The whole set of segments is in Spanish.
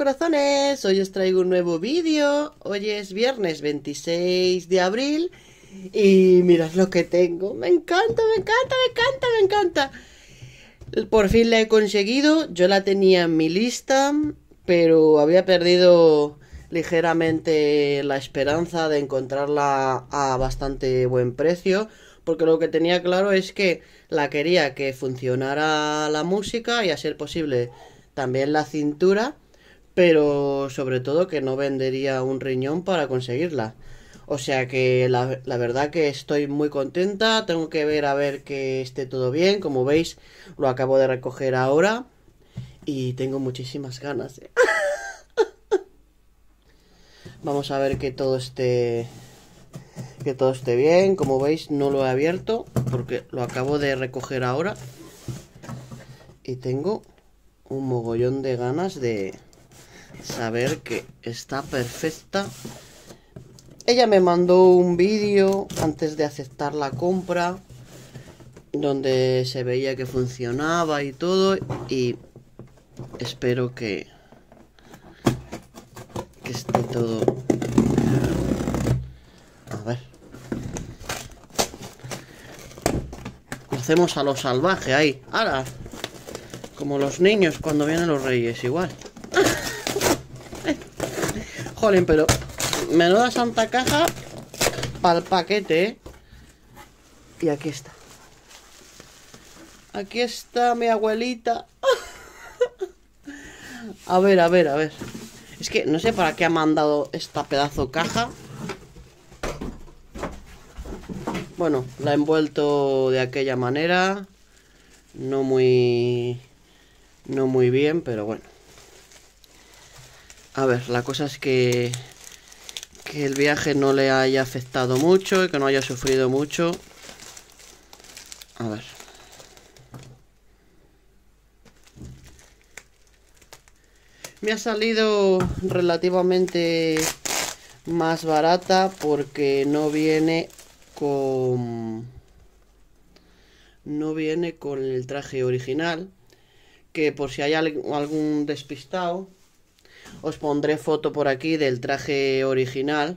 corazones, hoy os traigo un nuevo vídeo, hoy es viernes 26 de abril y mirad lo que tengo, me encanta, me encanta, me encanta, me encanta. Por fin la he conseguido, yo la tenía en mi lista, pero había perdido ligeramente la esperanza de encontrarla a bastante buen precio porque lo que tenía claro es que la quería que funcionara la música y a ser posible también la cintura pero sobre todo que no vendería un riñón para conseguirla. O sea que la, verdad que estoy muy contenta, tengo que ver a ver que esté todo bien, como veis lo acabo de recoger ahora y tengo muchísimas ganas. ¿eh? Vamos a ver que todo esté que todo esté bien, como veis no lo he abierto porque lo acabo de recoger ahora y tengo un mogollón de ganas de saber que está perfecta. Ella me mandó un vídeo antes de aceptar la compra donde se veía que funcionaba y todo y espero que esté todo a ver lo hacemos a lo salvaje ahí ahora como los niños cuando vienen los reyes igual Jolín, pero menuda santa caja para el paquete, ¿eh? Y aquí está. Aquí está mi abuelita. a ver, a ver, a ver. Es que no sé para qué ha mandado esta pedazo caja. Bueno, la he envuelto de aquella manera. No muy... No muy bien, pero bueno. A ver, la cosa es que, que el viaje no le haya afectado mucho y que no haya sufrido mucho. A ver. Me ha salido relativamente más barata porque no viene con... No viene con el traje original. Que por si hay algún despistado, os pondré foto por aquí del traje original.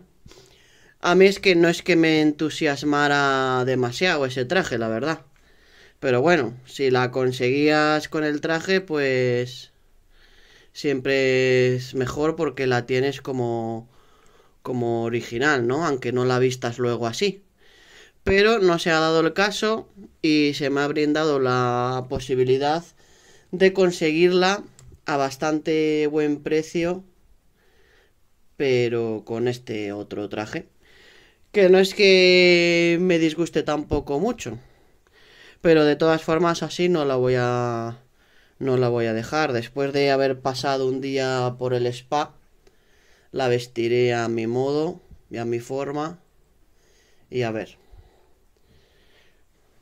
A mí es que no es que me entusiasmara demasiado ese traje, la verdad. Pero bueno, si la conseguías con el traje, pues siempre es mejor porque la tienes como como original, ¿no? Aunque no la vistas luego así. Pero no se ha dado el caso y se me ha brindado la posibilidad de conseguirla a bastante buen precio, pero con este otro traje. Que no es que me disguste tampoco mucho. Pero de todas formas así no la voy a no la voy a dejar. Después de haber pasado un día por el spa, la vestiré a mi modo y a mi forma. Y a ver.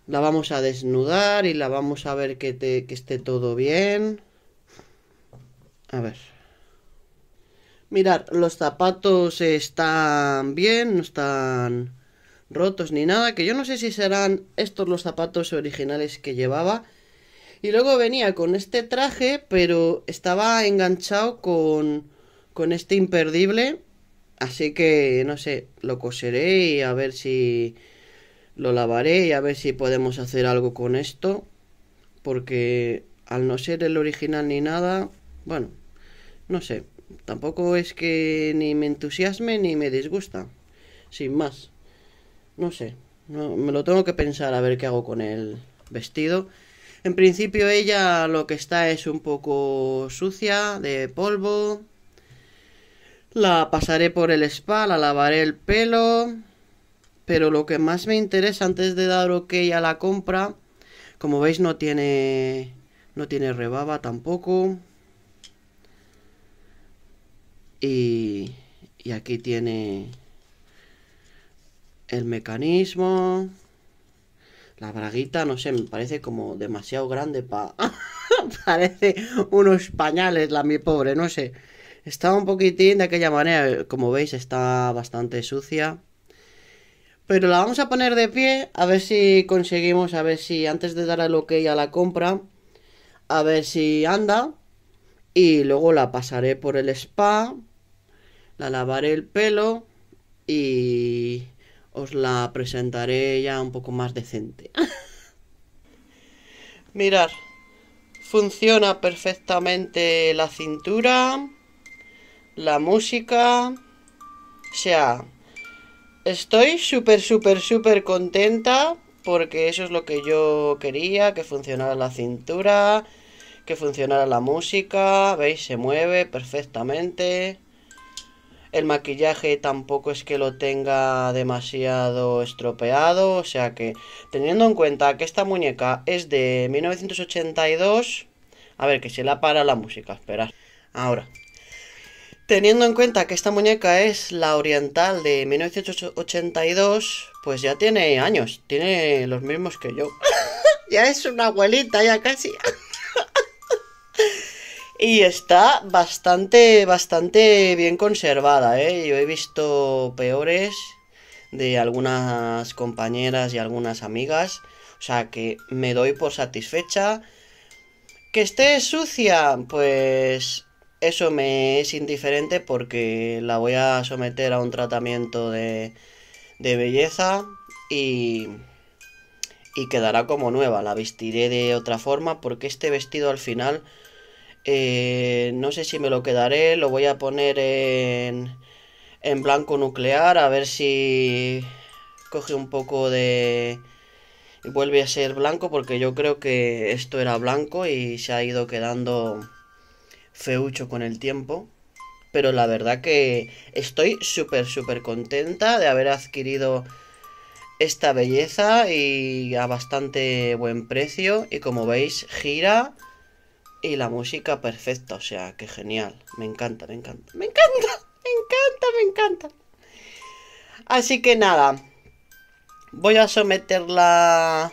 La vamos a desnudar y la vamos a ver que, te, que esté todo bien. A ver. Mirad, los zapatos están bien, no están rotos ni nada. Que yo no sé si serán estos los zapatos originales que llevaba. Y luego venía con este traje, pero estaba enganchado con, con este imperdible. Así que, no sé, lo coseré y a ver si lo lavaré y a ver si podemos hacer algo con esto. Porque al no ser el original ni nada, bueno, no sé, tampoco es que ni me entusiasme ni me disgusta, sin más. No sé, me lo tengo que pensar a ver qué hago con el vestido. En principio ella lo que está es un poco sucia, de polvo. La pasaré por el spa, la lavaré el pelo. Pero lo que más me interesa antes de dar ok a la compra, como veis no tiene no tiene rebaba tampoco. Y, aquí tiene el mecanismo. La braguita, no sé, me parece como demasiado grande para... parece unos pañales la mi pobre, no sé. Está un poquitín de aquella manera, como veis está bastante sucia. Pero la vamos a poner de pie, a ver si conseguimos, a ver si antes de dar lo que a la compra, a ver si anda. Y luego la pasaré por el spa la lavaré el pelo y os la presentaré ya un poco más decente. Mirad, funciona perfectamente la cintura, la música, o sea, estoy súper, súper, súper contenta porque eso es lo que yo quería, que funcionara la cintura, que funcionara la música, veis, se mueve perfectamente. El maquillaje tampoco es que lo tenga demasiado estropeado, o sea que teniendo en cuenta que esta muñeca es de 1982, a ver que se la para la música, esperad. Ahora, Teniendo en cuenta que esta muñeca es la oriental de 1982, pues ya tiene años, tiene los mismos que yo. ya es una abuelita, ya casi. Y está bastante, bastante bien conservada, ¿eh? Yo he visto peores de algunas compañeras y algunas amigas. O sea que me doy por satisfecha. Que esté sucia, pues eso me es indiferente porque la voy a someter a un tratamiento de, de belleza y, y quedará como nueva. La vestiré de otra forma porque este vestido al final eh, no sé si me lo quedaré, lo voy a poner en, en blanco nuclear, a ver si coge un poco de... Y vuelve a ser blanco porque yo creo que esto era blanco y se ha ido quedando feucho con el tiempo. Pero la verdad que estoy súper, súper contenta de haber adquirido esta belleza y a bastante buen precio. Y como veis, gira y la música perfecta, o sea, que genial. Me encanta, me encanta. Me encanta, me encanta, me encanta. Así que nada. Voy a someterla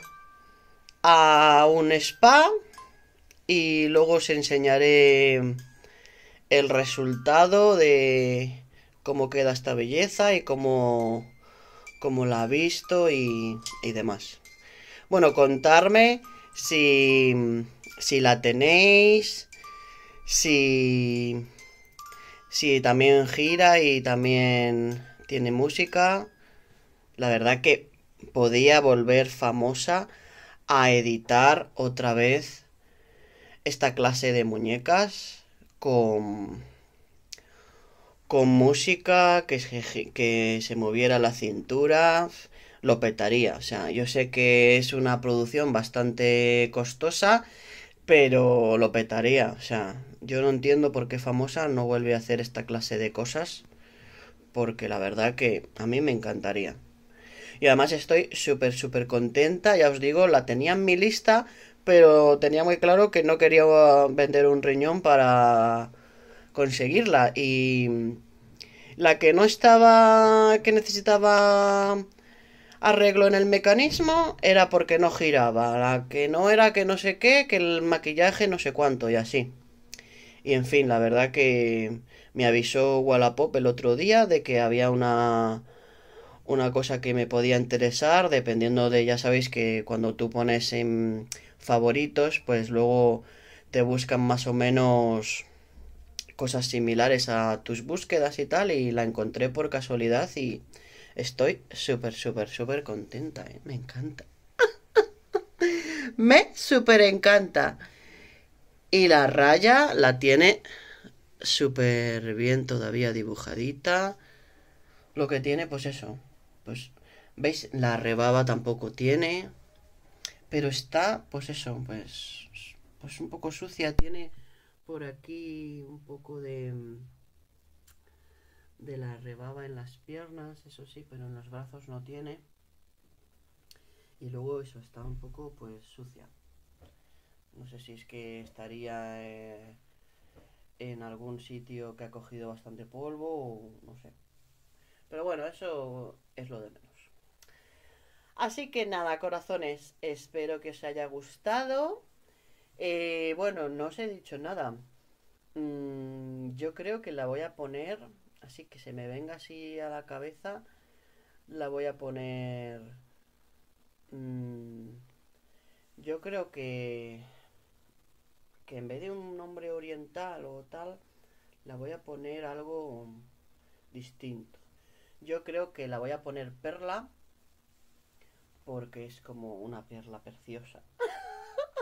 a un spa. Y luego os enseñaré el resultado de cómo queda esta belleza y cómo, cómo la ha visto y demás. Bueno, contarme si si la tenéis, si, si también gira y también tiene música. La verdad que podía volver famosa a editar otra vez esta clase de muñecas con, con música que que se moviera la cintura lo petaría. O sea, yo sé que es una producción bastante costosa pero lo petaría. O sea, yo no entiendo por qué Famosa no vuelve a hacer esta clase de cosas, porque la verdad que a mí me encantaría. Y además estoy súper, súper contenta, ya os digo, la tenía en mi lista, pero tenía muy claro que no quería vender un riñón para conseguirla. Y la que no estaba, que necesitaba arreglo en el mecanismo era porque no giraba, la que no era que no sé qué, que el maquillaje no sé cuánto y así. Y en fin, la verdad que me avisó Wallapop el otro día de que había una una cosa que me podía interesar dependiendo de ya sabéis que cuando tú pones en favoritos pues luego te buscan más o menos cosas similares a tus búsquedas y tal y la encontré por casualidad y Estoy súper, súper, súper contenta, ¿eh? Me encanta. Me súper encanta. Y la raya la tiene súper bien todavía dibujadita. Lo que tiene, pues eso. Pues, ¿veis? La rebaba tampoco tiene. Pero está, pues eso, pues... Pues un poco sucia. Tiene por aquí un poco de de la rebaba en las piernas, eso sí, pero en los brazos no tiene. Y luego eso está un poco pues sucia. No sé si es que estaría eh, en algún sitio que ha cogido bastante polvo o no sé. Pero bueno, eso es lo de menos. Así que nada, corazones, espero que os haya gustado. Eh, bueno, no os he dicho nada. Mm, yo creo que la voy a poner así que se me venga así a la cabeza, la voy a poner... Mm, yo creo que... Que en vez de un nombre oriental o tal, la voy a poner algo distinto. Yo creo que la voy a poner perla porque es como una perla preciosa.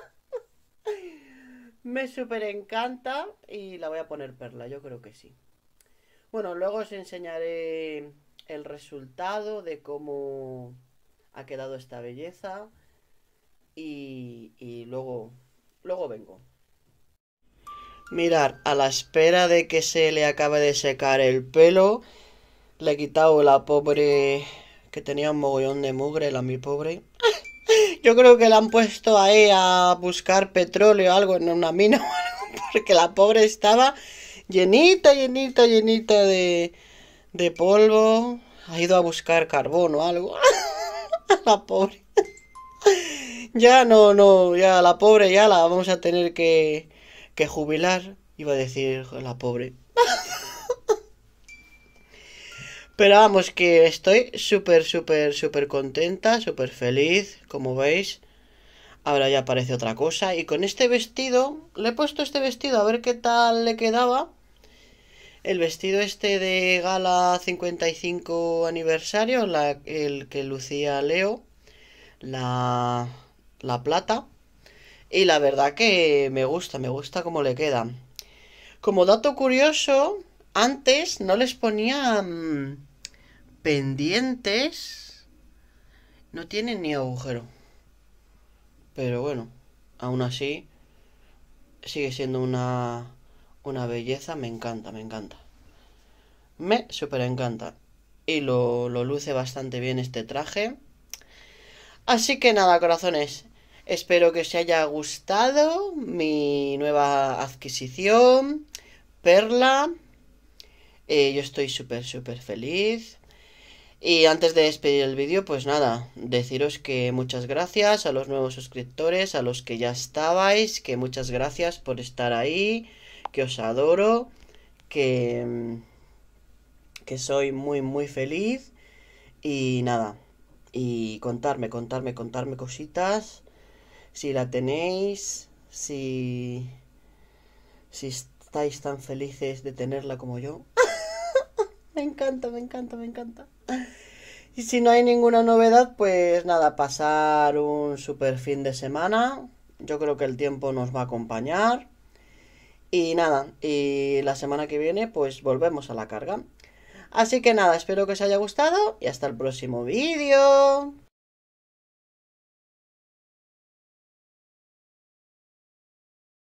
Me super encanta y la voy a poner perla, yo creo que sí. Bueno, luego os enseñaré el resultado de cómo ha quedado esta belleza y, luego, luego vengo. Mirar, a la espera de que se le acabe de secar el pelo, le he quitado la pobre que tenía un mogollón de mugre, la mi pobre. Yo creo que la han puesto ahí a buscar petróleo o algo en una mina o algo, porque la pobre estaba llenita, llenita, llenita de, polvo. Ha ido a buscar carbón o algo. la pobre. ya no, no, ya la pobre ya la vamos a tener que, que jubilar. Iba a decir la pobre. Pero vamos, que estoy súper, súper, súper contenta, súper feliz, como veis. Ahora ya aparece otra cosa. Y con este vestido, le he puesto este vestido a ver qué tal le quedaba el vestido este de gala 55 aniversario, el que lucía Leo, la, la plata. Y la verdad que me gusta, me gusta cómo le queda. Como dato curioso, antes no les ponían pendientes. No tienen ni agujero. Pero bueno, aún así, sigue siendo una una belleza, me encanta, me encanta. Me super encanta. Y lo, luce bastante bien este traje. Así que nada, corazones. Espero que os haya gustado mi nueva adquisición. Perla. Eh, yo estoy súper, súper feliz. Y antes de despedir el vídeo, pues nada, deciros que muchas gracias a los nuevos suscriptores, a los que ya estabais, que muchas gracias por estar ahí que os adoro, que, que soy muy, muy feliz y nada. Y contarme, contarme, contarme cositas. Si la tenéis, si, si estáis tan felices de tenerla como yo. me encanta, me encanta, me encanta. Y si no hay ninguna novedad, pues nada, pasar un super fin de semana. Yo creo que el tiempo nos va a acompañar. Y nada, y la semana que viene pues volvemos a la carga. Así que nada, espero que os haya gustado y hasta el próximo vídeo.